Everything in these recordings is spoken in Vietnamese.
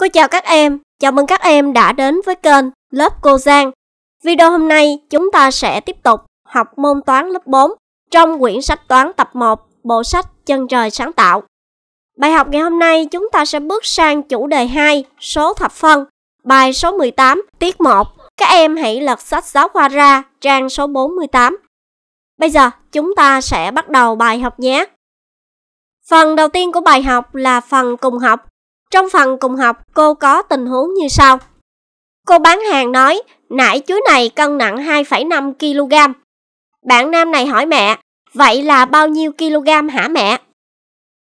Cô chào các em, chào mừng các em đã đến với kênh Lớp Cô Giang. Video hôm nay chúng ta sẽ tiếp tục học môn toán lớp 4 trong quyển sách toán tập 1 bộ sách Chân trời sáng tạo. Bài học ngày hôm nay chúng ta sẽ bước sang chủ đề 2, số thập phân, bài số 18, tiết 1. Các em hãy lật sách giáo khoa ra, trang số 48. Bây giờ chúng ta sẽ bắt đầu bài học nhé. Phần đầu tiên của bài học là phần cùng học trong phần cùng học, cô có tình huống như sau. Cô bán hàng nói, nải chuối này cân nặng 2,5 kg. Bạn nam này hỏi mẹ, vậy là bao nhiêu kg hả mẹ?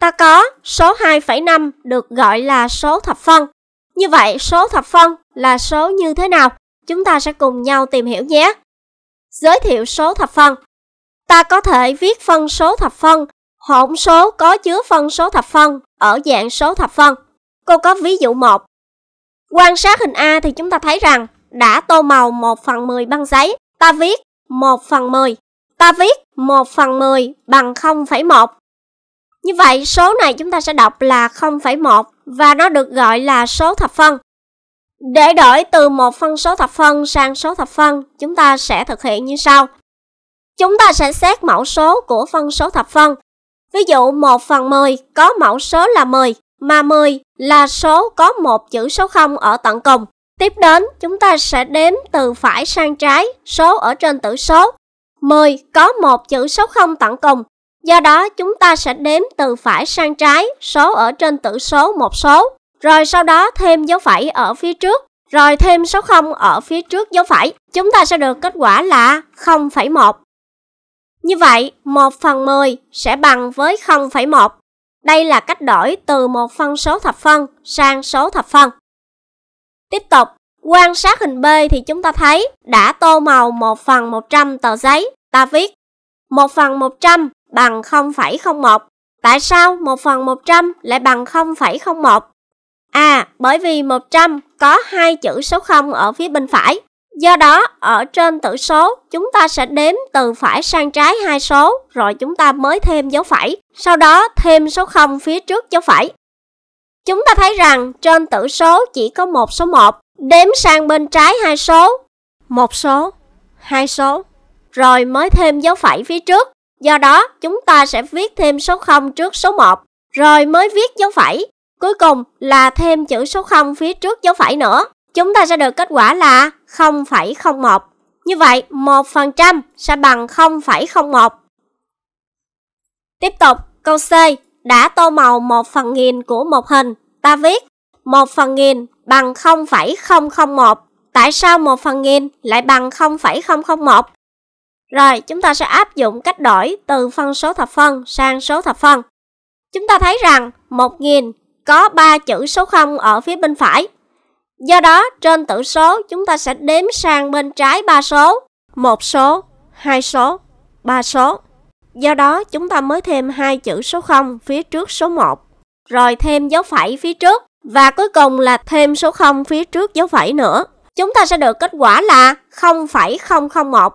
Ta có số 2,5 được gọi là số thập phân. Như vậy, số thập phân là số như thế nào? Chúng ta sẽ cùng nhau tìm hiểu nhé. Giới thiệu số thập phân. Ta có thể viết phân số thập phân, hỗn số có chứa phân số thập phân ở dạng số thập phân. Cô có ví dụ một Quan sát hình A thì chúng ta thấy rằng đã tô màu 1 phần 10 băng giấy, ta viết 1 phần 10. Ta viết 1 phần 10 bằng 0,1. Như vậy, số này chúng ta sẽ đọc là 0,1 và nó được gọi là số thập phân. Để đổi từ một phân số thập phân sang số thập phân, chúng ta sẽ thực hiện như sau. Chúng ta sẽ xét mẫu số của phân số thập phân. Ví dụ 1 phần 10 có mẫu số là 10 mà 10 là số có một chữ số 0 ở tận cùng. Tiếp đến, chúng ta sẽ đếm từ phải sang trái số ở trên tử số. 10 có một chữ số 0 tận cùng. Do đó, chúng ta sẽ đếm từ phải sang trái số ở trên tử số một số, rồi sau đó thêm dấu phẩy ở phía trước, rồi thêm số 0 ở phía trước dấu phẩy. Chúng ta sẽ được kết quả là 0,1. Như vậy, 1 phần 10 sẽ bằng với 0,1. Đây là cách đổi từ một phân số thập phân sang số thập phân. Tiếp tục, quan sát hình B thì chúng ta thấy đã tô màu 1 phần 100 tờ giấy. Ta viết 1 phần 100 bằng 0,01. Tại sao 1 phần 100 lại bằng 0,01? À, bởi vì 100 có hai chữ số 0 ở phía bên phải. Do đó, ở trên tử số, chúng ta sẽ đếm từ phải sang trái hai số, rồi chúng ta mới thêm dấu phẩy, sau đó thêm số 0 phía trước dấu phẩy. Chúng ta thấy rằng trên tử số chỉ có một số 1, đếm sang bên trái hai số, một số, hai số, rồi mới thêm dấu phẩy phía trước. Do đó, chúng ta sẽ viết thêm số 0 trước số 1, rồi mới viết dấu phẩy. Cuối cùng là thêm chữ số 0 phía trước dấu phẩy nữa. Chúng ta sẽ được kết quả là 0,01. Như vậy, 1% sẽ bằng 0,01. Tiếp tục, câu C đã tô màu 1 phần nghìn của một hình. Ta viết 1 phần nghìn bằng 0,001. Tại sao 1 phần nghìn lại bằng 0,001? Rồi, chúng ta sẽ áp dụng cách đổi từ phân số thập phân sang số thập phân. Chúng ta thấy rằng 1.000 có 3 chữ số 0 ở phía bên phải Do đó, trên tử số, chúng ta sẽ đếm sang bên trái ba số, một số, hai số, ba số. Do đó, chúng ta mới thêm hai chữ số 0 phía trước số 1, rồi thêm dấu phẩy phía trước và cuối cùng là thêm số 0 phía trước dấu phẩy nữa. Chúng ta sẽ được kết quả là 0,001.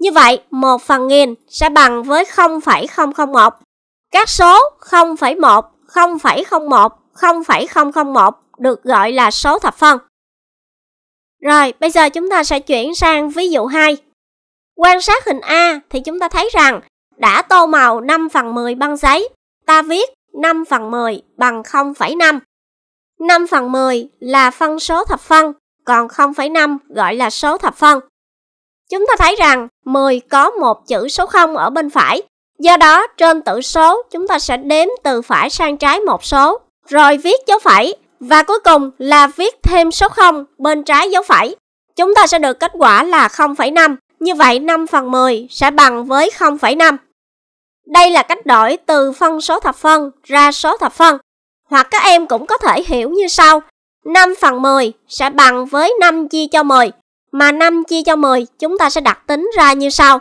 Như vậy, 1 phần nghìn sẽ bằng với 0,001. Các số 0,1, 0,01, 0,001 được gọi là số thập phân. Rồi, bây giờ chúng ta sẽ chuyển sang ví dụ 2. Quan sát hình A thì chúng ta thấy rằng đã tô màu 5 phần 10 băng giấy, ta viết 5 phần 10 bằng 0,5. 5 phần 10 là phân số thập phân, còn 0,5 gọi là số thập phân. Chúng ta thấy rằng 10 có một chữ số 0 ở bên phải, do đó trên tử số chúng ta sẽ đếm từ phải sang trái một số, rồi viết dấu phẩy và cuối cùng là viết thêm số 0 bên trái dấu phẩy. Chúng ta sẽ được kết quả là 0,5. Như vậy 5 phần 10 sẽ bằng với 0,5. Đây là cách đổi từ phân số thập phân ra số thập phân. Hoặc các em cũng có thể hiểu như sau. 5 phần 10 sẽ bằng với 5 chia cho 10. Mà 5 chia cho 10 chúng ta sẽ đặt tính ra như sau.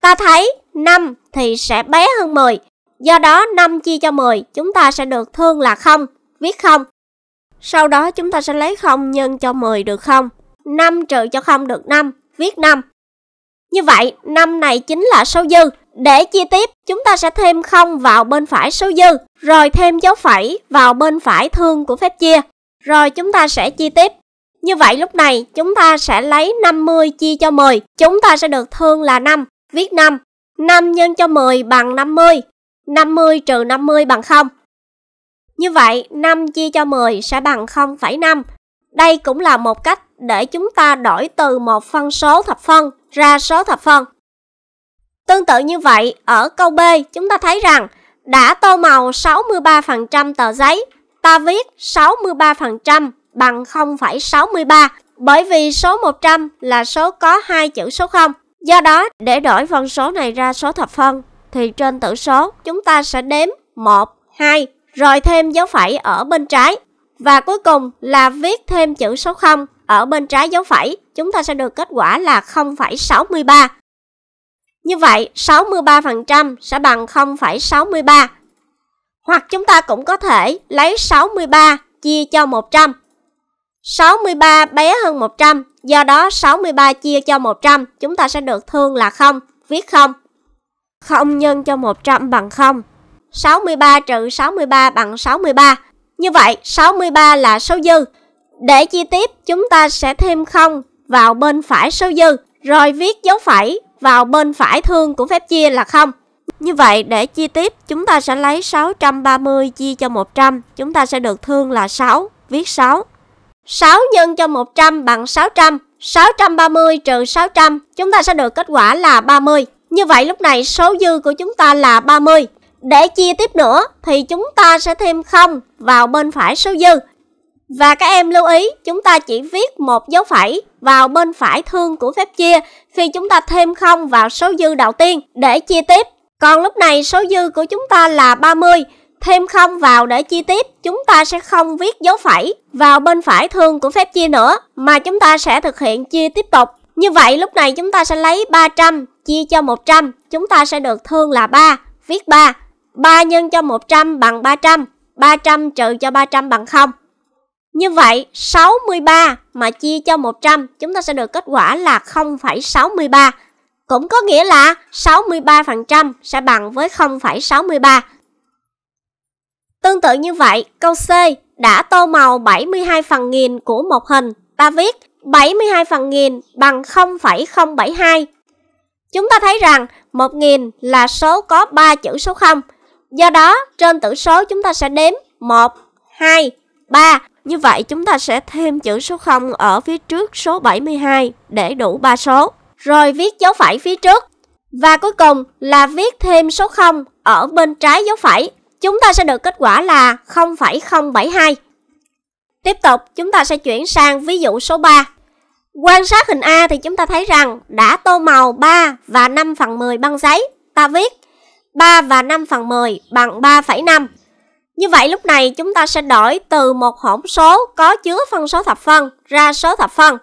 Ta thấy 5 thì sẽ bé hơn 10. Do đó 5 chia cho 10 chúng ta sẽ được thương là 0 viết không. Sau đó chúng ta sẽ lấy không nhân cho 10 được không? 5 trừ cho không được 5, viết 5. Như vậy, 5 này chính là số dư. Để chia tiếp, chúng ta sẽ thêm không vào bên phải số dư, rồi thêm dấu phẩy vào bên phải thương của phép chia. Rồi chúng ta sẽ chia tiếp. Như vậy lúc này chúng ta sẽ lấy 50 chia cho 10, chúng ta sẽ được thương là 5, viết 5. 5 nhân cho 10 bằng 50, 50 trừ 50 bằng 0. Như vậy, 5 chia cho 10 sẽ bằng 0,5. Đây cũng là một cách để chúng ta đổi từ một phân số thập phân ra số thập phân. Tương tự như vậy, ở câu B chúng ta thấy rằng đã tô màu 63% tờ giấy, ta viết 63% bằng 0,63 bởi vì số 100 là số có hai chữ số 0. Do đó, để đổi phân số này ra số thập phân thì trên tử số chúng ta sẽ đếm 1, 2, rồi thêm dấu phẩy ở bên trái. Và cuối cùng là viết thêm chữ số 0 ở bên trái dấu phẩy, chúng ta sẽ được kết quả là 0,63. Như vậy, 63% sẽ bằng 0,63. Hoặc chúng ta cũng có thể lấy 63 chia cho 100. 63 bé hơn 100, do đó 63 chia cho 100, chúng ta sẽ được thương là 0, viết 0. 0 nhân cho 100 bằng 0. 63 trừ 63 bằng 63. Như vậy, 63 là số dư. Để chia tiếp, chúng ta sẽ thêm 0 vào bên phải số dư, rồi viết dấu phẩy vào bên phải thương của phép chia là 0. Như vậy, để chia tiếp, chúng ta sẽ lấy 630 chia cho 100, chúng ta sẽ được thương là 6, viết 6. 6 nhân cho 100 bằng 600, 630 trừ 600, chúng ta sẽ được kết quả là 30. Như vậy lúc này số dư của chúng ta là 30. Để chia tiếp nữa thì chúng ta sẽ thêm 0 vào bên phải số dư. Và các em lưu ý chúng ta chỉ viết một dấu phẩy vào bên phải thương của phép chia khi chúng ta thêm 0 vào số dư đầu tiên để chia tiếp. Còn lúc này số dư của chúng ta là 30, thêm 0 vào để chia tiếp, chúng ta sẽ không viết dấu phẩy vào bên phải thương của phép chia nữa, mà chúng ta sẽ thực hiện chia tiếp tục. Như vậy lúc này chúng ta sẽ lấy 300 chia cho 100, chúng ta sẽ được thương là 3, viết 3. 3 nhân cho 100 bằng 300, 300 trừ cho 300 bằng 0. Như vậy, 63 mà chia cho 100, chúng ta sẽ được kết quả là 0,63. Cũng có nghĩa là 63% sẽ bằng với 0,63. Tương tự như vậy, câu C đã tô màu 72 phần nghìn của một hình. Ta viết 72 phần nghìn bằng 0,072. Chúng ta thấy rằng 1000 là số có 3 chữ số 0 Do đó, trên tử số chúng ta sẽ đếm 1, 2, 3. Như vậy chúng ta sẽ thêm chữ số 0 ở phía trước số 72 để đủ 3 số. Rồi viết dấu phẩy phía trước. Và cuối cùng là viết thêm số 0 ở bên trái dấu phẩy. Chúng ta sẽ được kết quả là 0,072. Tiếp tục, chúng ta sẽ chuyển sang ví dụ số 3. Quan sát hình A thì chúng ta thấy rằng đã tô màu 3 và 5 phần 10 băng giấy. Ta viết 3 và 5 phần 10 bằng 3,5. Như vậy lúc này chúng ta sẽ đổi từ một hỗn số có chứa phân số thập phân ra số thập phân.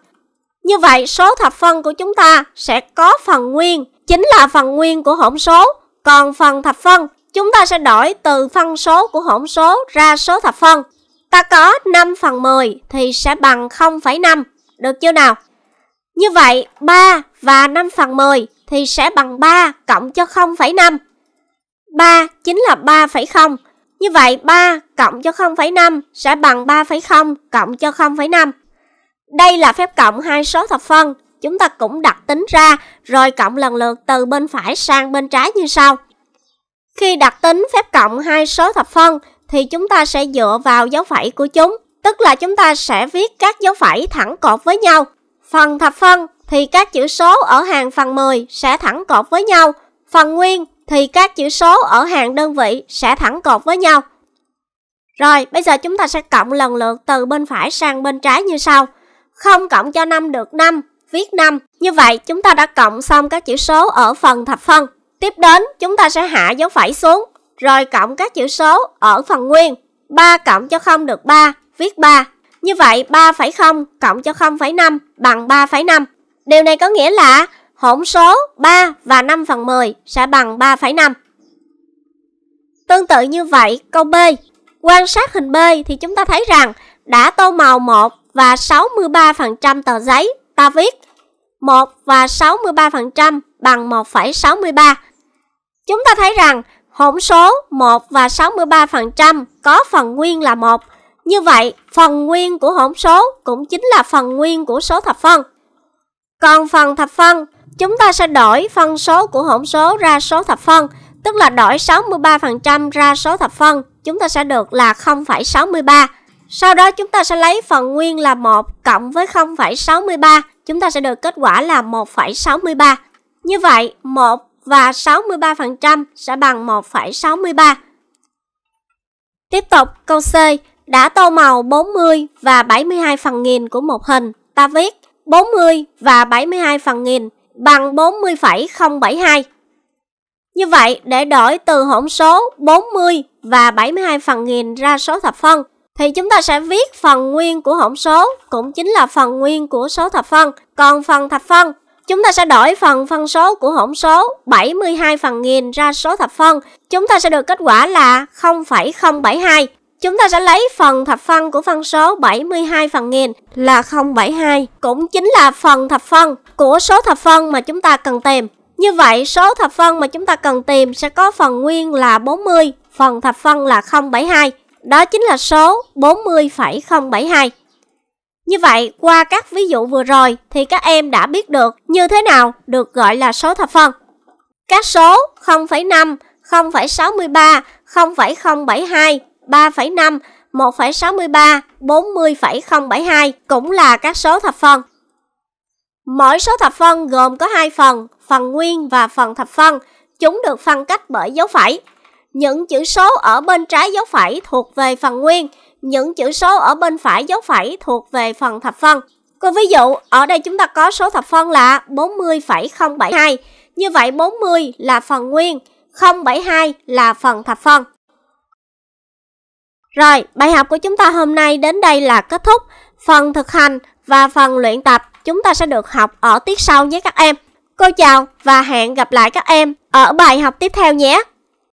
Như vậy số thập phân của chúng ta sẽ có phần nguyên, chính là phần nguyên của hỗn số, còn phần thập phân chúng ta sẽ đổi từ phân số của hỗn số ra số thập phân. Ta có 5 phần 10 thì sẽ bằng 0,5, được chưa nào? Như vậy 3 và 5 phần 10 thì sẽ bằng 3 cộng cho 0,5. 3 chính là 3,0. Như vậy 3 cộng cho 0,5 sẽ bằng 3,0 cộng cho 0,5. Đây là phép cộng hai số thập phân. Chúng ta cũng đặt tính ra rồi cộng lần lượt từ bên phải sang bên trái như sau. Khi đặt tính phép cộng hai số thập phân thì chúng ta sẽ dựa vào dấu phẩy của chúng. Tức là chúng ta sẽ viết các dấu phẩy thẳng cột với nhau. Phần thập phân thì các chữ số ở hàng phần 10 sẽ thẳng cột với nhau. Phần nguyên thì các chữ số ở hàng đơn vị sẽ thẳng cột với nhau. Rồi, bây giờ chúng ta sẽ cộng lần lượt từ bên phải sang bên trái như sau. Không cộng cho 5 được 5, viết 5. Như vậy, chúng ta đã cộng xong các chữ số ở phần thập phân. Tiếp đến, chúng ta sẽ hạ dấu phẩy xuống, rồi cộng các chữ số ở phần nguyên. 3 cộng cho 0 được 3, viết 3. Như vậy, 3,0 cộng cho 0,5 bằng 3,5. Điều này có nghĩa là hỗn số 3 và 5 phần 10 sẽ bằng 3,5. Tương tự như vậy, câu B. Quan sát hình B thì chúng ta thấy rằng đã tô màu 1 và 63% tờ giấy. Ta viết 1 và 63% bằng 1,63. Chúng ta thấy rằng hỗn số 1 và 63% có phần nguyên là 1. Như vậy, phần nguyên của hỗn số cũng chính là phần nguyên của số thập phân. Còn phần thập phân Chúng ta sẽ đổi phân số của hỗn số ra số thập phân, tức là đổi 63% ra số thập phân, chúng ta sẽ được là 0,63. Sau đó chúng ta sẽ lấy phần nguyên là 1 cộng với 0,63, chúng ta sẽ được kết quả là 1,63. Như vậy, 1 và 63% sẽ bằng 1,63. Tiếp tục, câu C đã tô màu 40 và 72 phần nghìn của một hình. Ta viết 40 và 72 phần nghìn bằng 40,072. Như vậy, để đổi từ hỗn số 40 và 72 phần nghìn ra số thập phân, thì chúng ta sẽ viết phần nguyên của hỗn số cũng chính là phần nguyên của số thập phân. Còn phần thập phân, chúng ta sẽ đổi phần phân số của hỗn số 72 phần nghìn ra số thập phân. Chúng ta sẽ được kết quả là 0,072. Chúng ta sẽ lấy phần thập phân của phân số 72 phần nghìn là 072, cũng chính là phần thập phân của số thập phân mà chúng ta cần tìm. Như vậy, số thập phân mà chúng ta cần tìm sẽ có phần nguyên là 40, phần thập phân là 072. Đó chính là số 40,072. Như vậy, qua các ví dụ vừa rồi thì các em đã biết được như thế nào được gọi là số thập phân. Các số 0,5, 0,63, 0,072, 3,5, 1,63, 40,072 cũng là các số thập phân. Mỗi số thập phân gồm có hai phần, phần nguyên và phần thập phân. Chúng được phân cách bởi dấu phẩy. Những chữ số ở bên trái dấu phẩy thuộc về phần nguyên, những chữ số ở bên phải dấu phẩy thuộc về phần thập phân. Còn ví dụ, ở đây chúng ta có số thập phân là 40,072. Như vậy 40 là phần nguyên, 072 là phần thập phân. Rồi, bài học của chúng ta hôm nay đến đây là kết thúc. Phần thực hành và phần luyện tập chúng ta sẽ được học ở tiết sau nhé các em. Cô chào và hẹn gặp lại các em ở bài học tiếp theo nhé.